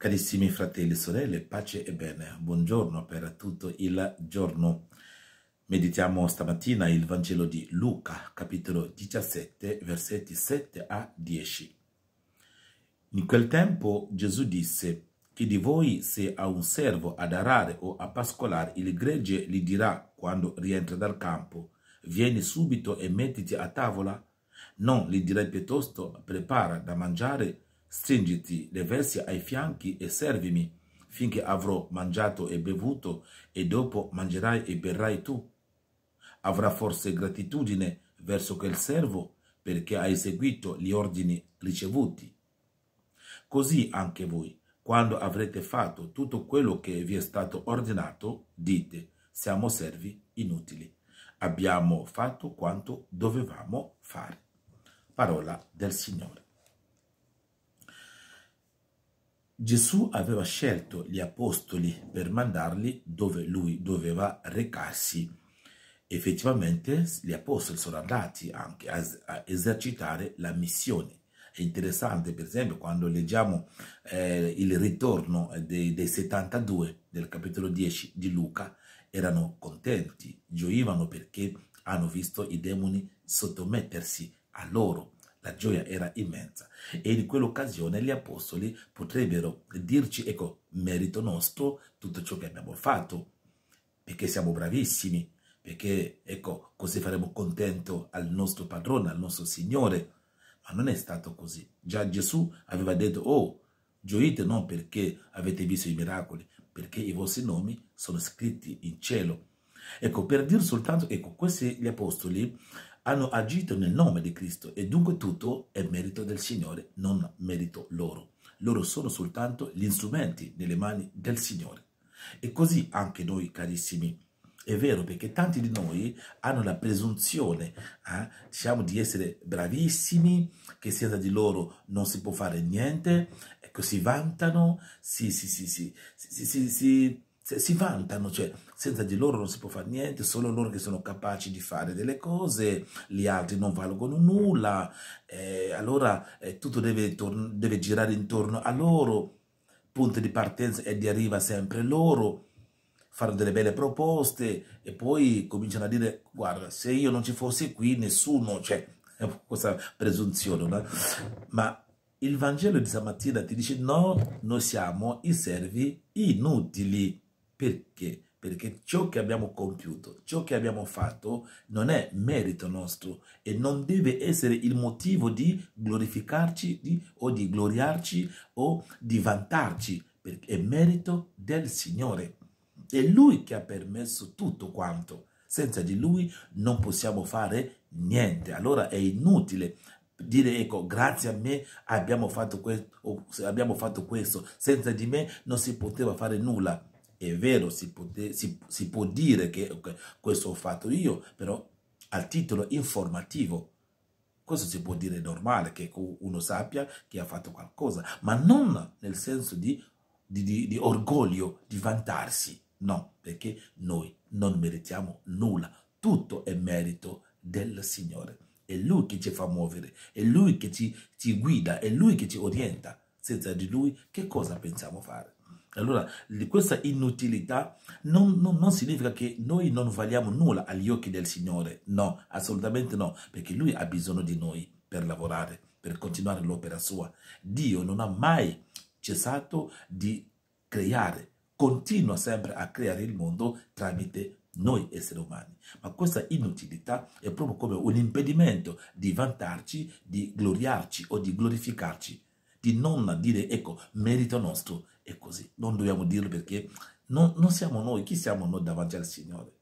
Carissimi fratelli e sorelle, pace e bene, buongiorno per tutto il giorno. Meditiamo stamattina il Vangelo di Luca, capitolo 17, versetti 7 a 10. In quel tempo Gesù disse, chi di voi se ha un servo ad arare o a pascolare il gregge gli dirà quando rientra dal campo, vieni subito e mettiti a tavola? Non, gli direi piuttosto, prepara da mangiare Stringiti le versi ai fianchi e servimi, finché avrò mangiato e bevuto, e dopo mangerai e berrai tu. Avrà forse gratitudine verso quel servo, perché hai seguito gli ordini ricevuti. Così anche voi, quando avrete fatto tutto quello che vi è stato ordinato, dite, siamo servi inutili. Abbiamo fatto quanto dovevamo fare. Parola del Signore. Gesù aveva scelto gli apostoli per mandarli dove lui doveva recarsi. Effettivamente gli apostoli sono andati anche a, a esercitare la missione. È interessante, per esempio, quando leggiamo eh, il ritorno dei, dei 72 del capitolo 10 di Luca, erano contenti, gioivano perché hanno visto i demoni sottomettersi a loro la gioia era immensa e in quell'occasione gli apostoli potrebbero dirci, ecco, merito nostro tutto ciò che abbiamo fatto, perché siamo bravissimi, perché ecco, così faremo contento al nostro padrone, al nostro Signore. Ma non è stato così. Già Gesù aveva detto, oh, gioite non perché avete visto i miracoli, perché i vostri nomi sono scritti in cielo. Ecco, per dire soltanto, ecco, questi gli apostoli hanno agito nel nome di Cristo e dunque tutto è merito del Signore, non merito loro. Loro sono soltanto gli strumenti nelle mani del Signore. E così anche noi, carissimi, è vero perché tanti di noi hanno la presunzione eh, diciamo di essere bravissimi, che senza di loro non si può fare niente, ecco si vantano, si, si, si, si si vantano, cioè senza di loro non si può fare niente, solo loro che sono capaci di fare delle cose, gli altri non valgono nulla, eh, allora eh, tutto deve, deve girare intorno a loro, punto di partenza e di arriva sempre loro, fanno delle belle proposte e poi cominciano a dire guarda se io non ci fossi qui nessuno, cioè questa presunzione, no? ma il Vangelo di stamattina ti dice no, noi siamo i servi inutili. Perché? Perché ciò che abbiamo compiuto, ciò che abbiamo fatto, non è merito nostro e non deve essere il motivo di glorificarci di, o di gloriarci o di vantarci, perché è merito del Signore. È Lui che ha permesso tutto quanto. Senza di Lui non possiamo fare niente. Allora è inutile dire ecco grazie a me abbiamo fatto, questo, abbiamo fatto questo senza di me non si poteva fare nulla è vero, si, pote, si, si può dire che questo ho fatto io, però al titolo informativo. Questo si può dire normale, che uno sappia che ha fatto qualcosa, ma non nel senso di, di, di, di orgoglio, di vantarsi. No, perché noi non meritiamo nulla. Tutto è merito del Signore. È Lui che ci fa muovere, è Lui che ci, ci guida, è Lui che ci orienta. Senza di Lui che cosa pensiamo fare? Allora, questa inutilità non, non, non, significa che noi non valiamo nulla agli occhi del Signore, no, assolutamente no, perché Lui ha bisogno di noi per lavorare, per continuare l'opera sua. Dio non ha mai cessato di creare, continua sempre a creare il mondo tramite noi esseri umani. Ma questa inutilità è proprio come un impedimento di vantarci, di gloriarci o di glorificarci di non dire ecco, merito nostro è così. Non dobbiamo dirlo perché non, non siamo noi, chi siamo noi davanti al Signore?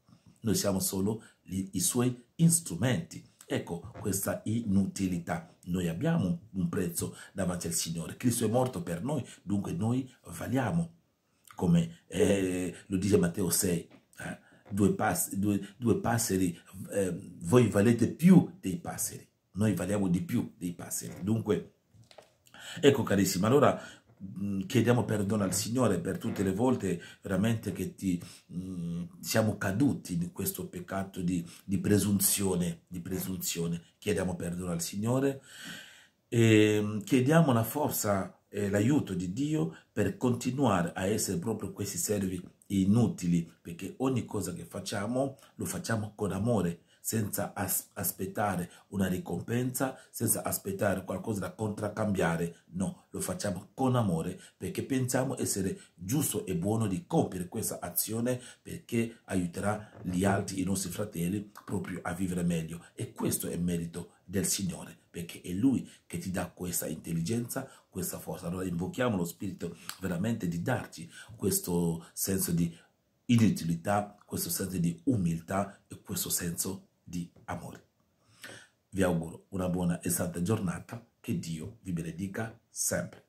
Noi siamo solo gli, i suoi strumenti. Ecco questa inutilità. Noi abbiamo un prezzo davanti al Signore. Cristo è morto per noi, dunque noi valiamo. Come eh, lo dice Matteo 6, eh? due, pass due, due, passeri, eh, voi valete più dei passeri. Noi valiamo di più dei passeri. Dunque Ecco carissima, allora mm, chiediamo perdono al Signore per tutte le volte veramente che ti, mm, siamo caduti in questo peccato di, di, presunzione, di presunzione. Chiediamo perdono al Signore e ehm, chiediamo la forza e l'aiuto di Dio per continuare a essere proprio questi servi inutili, perché ogni cosa che facciamo lo facciamo con amore, senza as- aspettare una ricompensa, senza aspettare qualcosa da contraccambiare. No, lo facciamo con amore perché pensiamo essere giusto e buono di compiere questa azione perché aiuterà gli altri, i nostri fratelli, proprio a vivere meglio. E questo è merito del Signore perché è Lui che ti dà questa intelligenza, questa forza. Allora invochiamo lo Spirito veramente di darci questo senso di inutilità, questo senso di umiltà e questo senso di amore. Vi auguro una buona e santa giornata, che Dio vi benedica sempre.